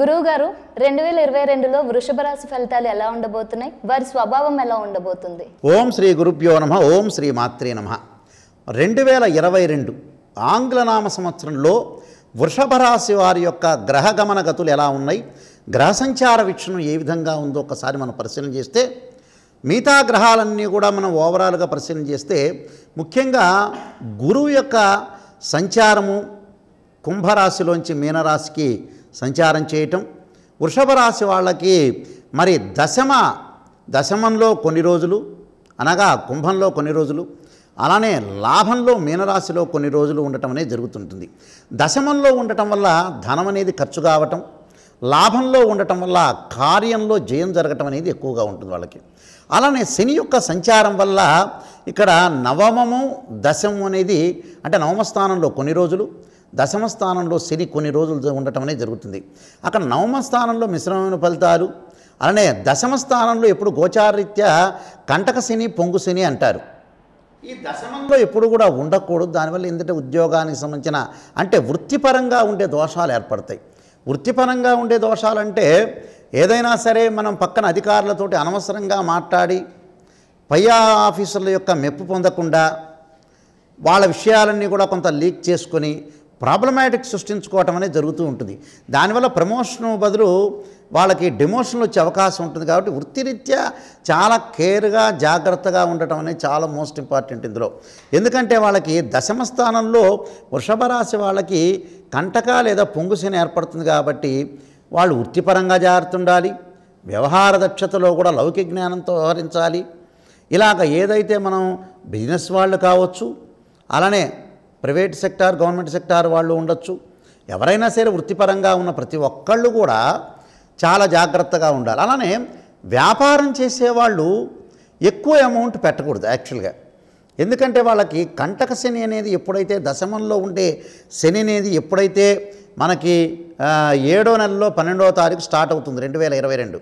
గురువు గారు రెండు వేల ఇరవై రెండులో వృషభ రాశి ఫలితాలు ఎలా ఉండబోతున్నాయి వారి స్వభావం ఎలా ఉండబోతుంది ఓం శ్రీ గురుభ్యో నమ ఓం శ్రీ మాత్రే నమ రెండు వేల ఇరవై రెండు ఆంగ్లనామ సంవత్సరంలో వృషభ రాశి వారి యొక్క గ్రహ గమన గతులు ఎలా ఉన్నాయి గ్రహ సంచార వీక్షణం ఏ విధంగా ఉందో ఒకసారి మనం పరిశీలన చేస్తే మిగతా గ్రహాలన్నీ కూడా మనం ఓవరాల్గా పరిశీలన చేస్తే ముఖ్యంగా గురువు యొక్క సంచారము కుంభరాశిలోంచి మీనరాశికి సంచారం చేయటం వృషభ రాశి వాళ్ళకి మరి దశమ దశమంలో కొన్ని రోజులు అనగా కుంభంలో కొన్ని రోజులు అలానే లాభంలో మీనరాశిలో కొన్ని రోజులు ఉండటం అనేది జరుగుతుంటుంది దశమంలో ఉండటం వల్ల ధనం అనేది ఖర్చు కావటం లాభంలో ఉండటం వల్ల కార్యంలో జయం జరగటం అనేది ఎక్కువగా ఉంటుంది వాళ్ళకి అలానే శని యొక్క సంచారం వల్ల ఇక్కడ నవమము దశము అనేది అంటే నవమ స్థానంలో కొన్ని రోజులు దశమ స్థానంలో శని కొన్ని రోజులు ఉండటం అనేది జరుగుతుంది అక్కడ నవమ స్థానంలో మిశ్రమైన ఫలితాలు అలానే దశమ స్థానంలో ఎప్పుడు గోచారీత్యా కంటక శని పొంగు శని అంటారు ఈ దశమంలో ఎప్పుడు కూడా ఉండకూడదు దానివల్ల ఎందుకంటే ఉద్యోగానికి సంబంధించిన అంటే వృత్తిపరంగా ఉండే దోషాలు ఏర్పడతాయి వృత్తిపరంగా ఉండే దోషాలంటే ఏదైనా సరే మనం పక్కన అధికారులతోటి అనవసరంగా మాట్లాడి పై ఆఫీసర్ల యొక్క మెప్పు పొందకుండా వాళ్ళ విషయాలన్నీ కూడా కొంత లీక్ చేసుకొని ప్రాబ్లమాటిక్ సృష్టించుకోవటం అనేది జరుగుతూ ఉంటుంది దానివల్ల ప్రమోషన్ బదులు వాళ్ళకి డిమోషన్లు వచ్చే అవకాశం ఉంటుంది కాబట్టి వృత్తిరీత్యా చాలా కేర్గా జాగ్రత్తగా ఉండటం అనేది చాలా మోస్ట్ ఇంపార్టెంట్ ఇందులో ఎందుకంటే వాళ్ళకి దశమ స్థానంలో వృషభ రాశి వాళ్ళకి కంటక లేదా పొంగుసేన ఏర్పడుతుంది కాబట్టి వాళ్ళు వృత్తిపరంగా జాగ్రత్త ఉండాలి వ్యవహార దక్షతలో కూడా లౌకిక జ్ఞానంతో వ్యవహరించాలి ఇలాగ ఏదైతే మనం బిజినెస్ వాళ్ళు కావచ్చు అలానే ప్రైవేట్ సెక్టార్ గవర్నమెంట్ సెక్టార్ వాళ్ళు ఉండొచ్చు ఎవరైనా సరే వృత్తిపరంగా ఉన్న ప్రతి ఒక్కళ్ళు కూడా చాలా జాగ్రత్తగా ఉండాలి అలానే వ్యాపారం చేసేవాళ్ళు ఎక్కువ అమౌంట్ పెట్టకూడదు యాక్చువల్గా ఎందుకంటే వాళ్ళకి కంటక శని అనేది ఎప్పుడైతే దశమంలో ఉండే శని అనేది ఎప్పుడైతే మనకి ఏడో నెలలో పన్నెండవ తారీఖు స్టార్ట్ అవుతుంది రెండు వేల ఇరవై రెండు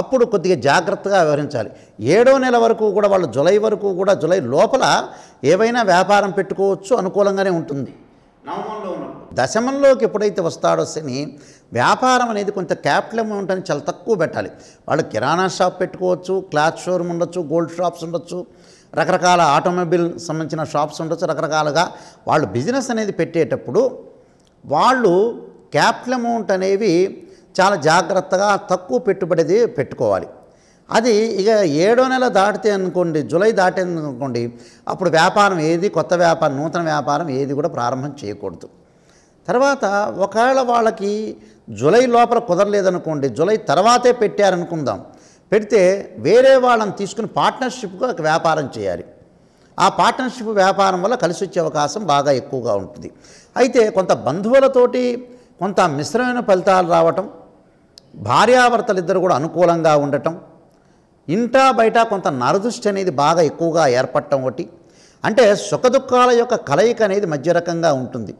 అప్పుడు కొద్దిగా జాగ్రత్తగా వ్యవహరించాలి ఏడో నెల వరకు కూడా వాళ్ళు జులై వరకు కూడా జులై లోపల ఏవైనా వ్యాపారం పెట్టుకోవచ్చు అనుకూలంగానే ఉంటుంది దశమంలోకి ఎప్పుడైతే వస్తాడో శని వ్యాపారం అనేది కొంత క్యాపిటల్ అమౌంట్ అని చాలా తక్కువ పెట్టాలి వాళ్ళు కిరాణా షాప్ పెట్టుకోవచ్చు క్లాత్ షోరూమ్ ఉండొచ్చు గోల్డ్ షాప్స్ ఉండొచ్చు రకరకాల ఆటోమొబైల్ సంబంధించిన షాప్స్ ఉండొచ్చు రకరకాలుగా వాళ్ళు బిజినెస్ అనేది పెట్టేటప్పుడు వాళ్ళు క్యాపిటల్ అమౌంట్ అనేవి చాలా జాగ్రత్తగా తక్కువ పెట్టుబడిది పెట్టుకోవాలి అది ఇక ఏడో నెల దాటితే అనుకోండి జులై దాటింది అనుకోండి అప్పుడు వ్యాపారం ఏది కొత్త వ్యాపారం నూతన వ్యాపారం ఏది కూడా ప్రారంభం చేయకూడదు తర్వాత ఒకవేళ వాళ్ళకి జులై లోపల కుదరలేదనుకోండి జులై తర్వాతే పెట్టారనుకుందాం పెడితే వేరే వాళ్ళని తీసుకుని పార్ట్నర్షిప్గా ఒక వ్యాపారం చేయాలి ఆ పార్ట్నర్షిప్ వ్యాపారం వల్ల కలిసి వచ్చే అవకాశం బాగా ఎక్కువగా ఉంటుంది అయితే కొంత బంధువులతోటి కొంత మిశ్రమైన ఫలితాలు రావటం ఇద్దరు కూడా అనుకూలంగా ఉండటం ఇంటా బయట కొంత నరదృష్టి అనేది బాగా ఎక్కువగా ఏర్పడటం ఒకటి అంటే సుఖదుఖాల యొక్క కలయిక అనేది మధ్య రకంగా ఉంటుంది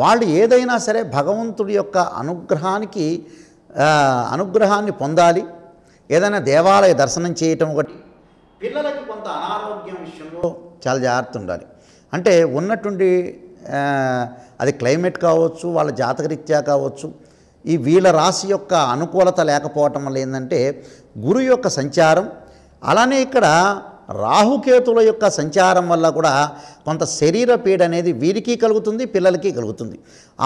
వాళ్ళు ఏదైనా సరే భగవంతుడి యొక్క అనుగ్రహానికి అనుగ్రహాన్ని పొందాలి ఏదైనా దేవాలయ దర్శనం చేయటం ఒకటి పిల్లలకు కొంత అనారోగ్యం విషయంలో చాలా జాగ్రత్త ఉండాలి అంటే ఉన్నటువంటి అది క్లైమేట్ కావచ్చు వాళ్ళ జాతకరీత్యా కావచ్చు ఈ వీళ్ళ రాశి యొక్క అనుకూలత లేకపోవటం వల్ల ఏంటంటే గురు యొక్క సంచారం అలానే ఇక్కడ రాహుకేతుల యొక్క సంచారం వల్ల కూడా కొంత శరీర పీడ అనేది వీరికి కలుగుతుంది పిల్లలకి కలుగుతుంది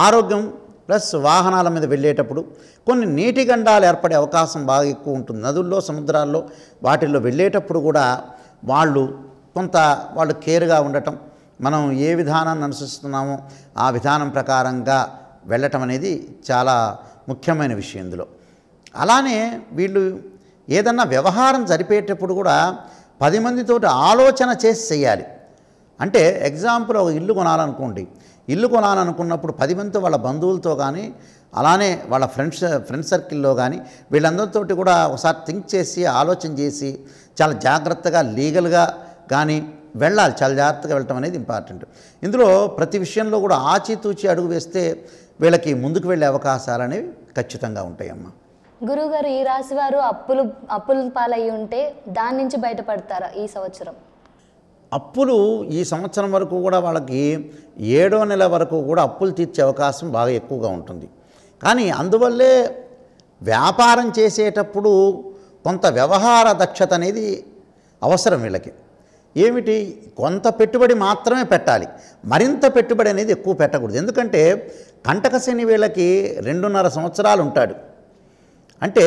ఆరోగ్యం ప్లస్ వాహనాల మీద వెళ్ళేటప్పుడు కొన్ని నీటి గండాలు ఏర్పడే అవకాశం బాగా ఎక్కువ ఉంటుంది నదుల్లో సముద్రాల్లో వాటిల్లో వెళ్ళేటప్పుడు కూడా వాళ్ళు కొంత వాళ్ళు కేర్గా ఉండటం మనం ఏ విధానాన్ని అనుసరిస్తున్నామో ఆ విధానం ప్రకారంగా వెళ్ళటం అనేది చాలా ముఖ్యమైన విషయం ఇందులో అలానే వీళ్ళు ఏదన్నా వ్యవహారం జరిపేటప్పుడు కూడా పది మందితో ఆలోచన చేసి చేయాలి అంటే ఎగ్జాంపుల్ ఒక ఇల్లు కొనాలనుకోండి ఇల్లు కొనాలనుకున్నప్పుడు పది మందితో వాళ్ళ బంధువులతో కానీ అలానే వాళ్ళ ఫ్రెండ్స్ ఫ్రెండ్ సర్కిల్లో కానీ వీళ్ళందరితోటి కూడా ఒకసారి థింక్ చేసి ఆలోచన చేసి చాలా జాగ్రత్తగా లీగల్గా కానీ వెళ్ళాలి చాలా జాగ్రత్తగా వెళ్ళటం అనేది ఇంపార్టెంట్ ఇందులో ప్రతి విషయంలో కూడా ఆచితూచి అడుగు వేస్తే వీళ్ళకి ముందుకు వెళ్ళే అవకాశాలు అనేవి ఖచ్చితంగా ఉంటాయమ్మా గురుగారు ఈ రాశి వారు అప్పులు అప్పులు పాలయ్యి ఉంటే దాని నుంచి బయటపడతారా ఈ సంవత్సరం అప్పులు ఈ సంవత్సరం వరకు కూడా వాళ్ళకి ఏడో నెల వరకు కూడా అప్పులు తీర్చే అవకాశం బాగా ఎక్కువగా ఉంటుంది కానీ అందువల్లే వ్యాపారం చేసేటప్పుడు కొంత వ్యవహార దక్షత అనేది అవసరం వీళ్ళకి ఏమిటి కొంత పెట్టుబడి మాత్రమే పెట్టాలి మరింత పెట్టుబడి అనేది ఎక్కువ పెట్టకూడదు ఎందుకంటే కంటక శని వీళ్ళకి రెండున్నర సంవత్సరాలు ఉంటాడు అంటే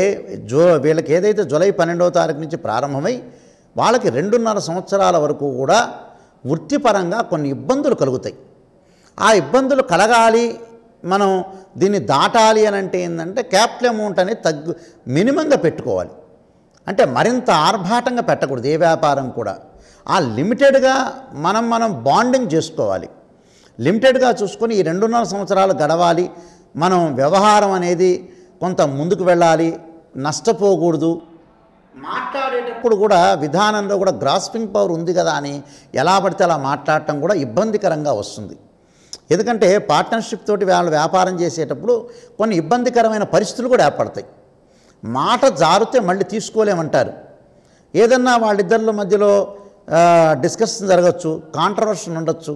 జో వీళ్ళకి ఏదైతే జూలై పన్నెండవ తారీఖు నుంచి ప్రారంభమై వాళ్ళకి రెండున్నర సంవత్సరాల వరకు కూడా వృత్తిపరంగా కొన్ని ఇబ్బందులు కలుగుతాయి ఆ ఇబ్బందులు కలగాలి మనం దీన్ని దాటాలి అని అంటే ఏంటంటే క్యాపిటల్ అమౌంట్ అనేది తగ్గు మినిమంగా పెట్టుకోవాలి అంటే మరింత ఆర్భాటంగా పెట్టకూడదు ఏ వ్యాపారం కూడా ఆ లిమిటెడ్గా మనం మనం బాండింగ్ చేసుకోవాలి లిమిటెడ్గా చూసుకొని ఈ రెండున్నర సంవత్సరాలు గడవాలి మనం వ్యవహారం అనేది కొంత ముందుకు వెళ్ళాలి నష్టపోకూడదు మాట్లాడేటప్పుడు కూడా విధానంలో కూడా గ్రాస్పింగ్ పవర్ ఉంది కదా అని ఎలా పడితే అలా మాట్లాడటం కూడా ఇబ్బందికరంగా వస్తుంది ఎందుకంటే పార్ట్నర్షిప్ తోటి వాళ్ళు వ్యాపారం చేసేటప్పుడు కొన్ని ఇబ్బందికరమైన పరిస్థితులు కూడా ఏర్పడతాయి మాట జారితే మళ్ళీ తీసుకోలేమంటారు ఏదన్నా వాళ్ళిద్దరిలో మధ్యలో డిస్కషన్ జరగచ్చు కాంట్రవర్షన్ ఉండొచ్చు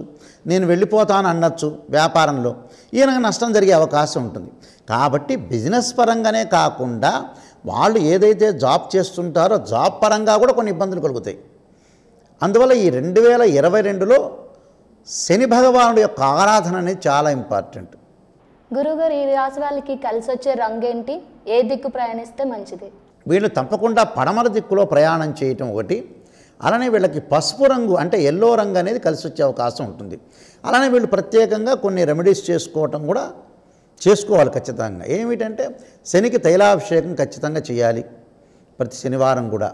నేను వెళ్ళిపోతాను అనొచ్చు వ్యాపారంలో ఈయన నష్టం జరిగే అవకాశం ఉంటుంది కాబట్టి బిజినెస్ పరంగానే కాకుండా వాళ్ళు ఏదైతే జాబ్ చేస్తుంటారో జాబ్ పరంగా కూడా కొన్ని ఇబ్బందులు కలుగుతాయి అందువల్ల ఈ రెండు వేల ఇరవై రెండులో శని భగవానుడి యొక్క ఆరాధన అనేది చాలా ఇంపార్టెంట్ గురుగారు ఈ రాశి వాళ్ళకి కలిసి వచ్చే రంగు ఏంటి ఏ దిక్కు ప్రయాణిస్తే మంచిది వీళ్ళు తప్పకుండా పడమర దిక్కులో ప్రయాణం చేయటం ఒకటి అలానే వీళ్ళకి పసుపు రంగు అంటే ఎల్లో రంగు అనేది కలిసి వచ్చే అవకాశం ఉంటుంది అలానే వీళ్ళు ప్రత్యేకంగా కొన్ని రెమెడీస్ చేసుకోవటం కూడా చేసుకోవాలి ఖచ్చితంగా ఏమిటంటే శనికి తైలాభిషేకం ఖచ్చితంగా చేయాలి ప్రతి శనివారం కూడా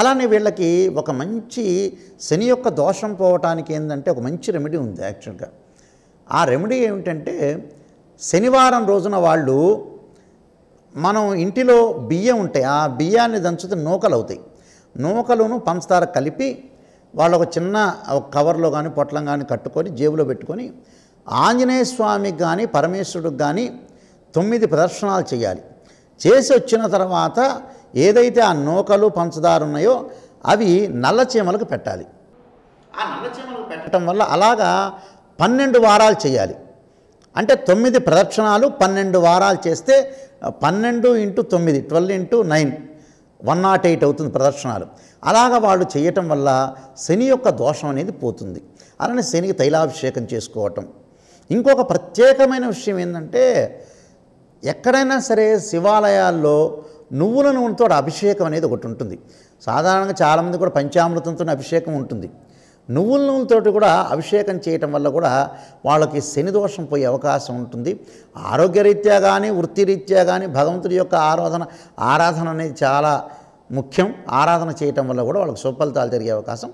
అలానే వీళ్ళకి ఒక మంచి శని యొక్క దోషం పోవటానికి ఏంటంటే ఒక మంచి రెమెడీ ఉంది యాక్చువల్గా ఆ రెమెడీ ఏమిటంటే శనివారం రోజున వాళ్ళు మనం ఇంటిలో బియ్యం ఉంటాయి ఆ బియ్యాన్ని దంచుతే నూకలు అవుతాయి నూకలను పంచదార కలిపి వాళ్ళు ఒక చిన్న కవర్లో కానీ పొట్లం కానీ కట్టుకొని జేబులో పెట్టుకొని ఆంజనేయ స్వామికి కానీ పరమేశ్వరుడికి కానీ తొమ్మిది ప్రదర్శనాలు చేయాలి చేసి వచ్చిన తర్వాత ఏదైతే ఆ నూకలు పంచదార ఉన్నాయో అవి నల్లచీమలకు పెట్టాలి ఆ నల్లచీమలకు పెట్టడం వల్ల అలాగా పన్నెండు వారాలు చేయాలి అంటే తొమ్మిది ప్రదక్షిణాలు పన్నెండు వారాలు చేస్తే పన్నెండు ఇంటూ తొమ్మిది twelve into nine one not eight అవుతుంది ప్రదర్శనాలు అలాగ వాళ్ళు చేయటం వల్ల శని యొక్క దోషం అనేది పోతుంది అలానే శనికి తైలాభిషేకం చేసుకోవటం ఇంకొక ప్రత్యేకమైన విషయం ఏంటంటే ఎక్కడైనా సరే శివాలయాల్లో నువ్వుల నూనెతో అభిషేకం అనేది ఒకటి ఉంటుంది సాధారణంగా చాలామంది కూడా పంచామృతంతో అభిషేకం ఉంటుంది నువ్వుల నూనెతో కూడా అభిషేకం చేయటం వల్ల కూడా వాళ్ళకి శనిదోషం పోయే అవకాశం ఉంటుంది ఆరోగ్యరీత్యా కానీ వృత్తిరీత్యా కానీ భగవంతుడి యొక్క ఆరాధన ఆరాధన అనేది చాలా ముఖ్యం ఆరాధన చేయటం వల్ల కూడా వాళ్ళకి సుఫలితాలు జరిగే అవకాశం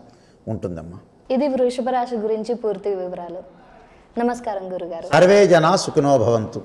ఉంటుందమ్మా ఇది వృషభ రాశి గురించి పూర్తి వివరాలు నమస్కారం గురుగారు సర్వే జన సుఖినోభవంతు భవంతు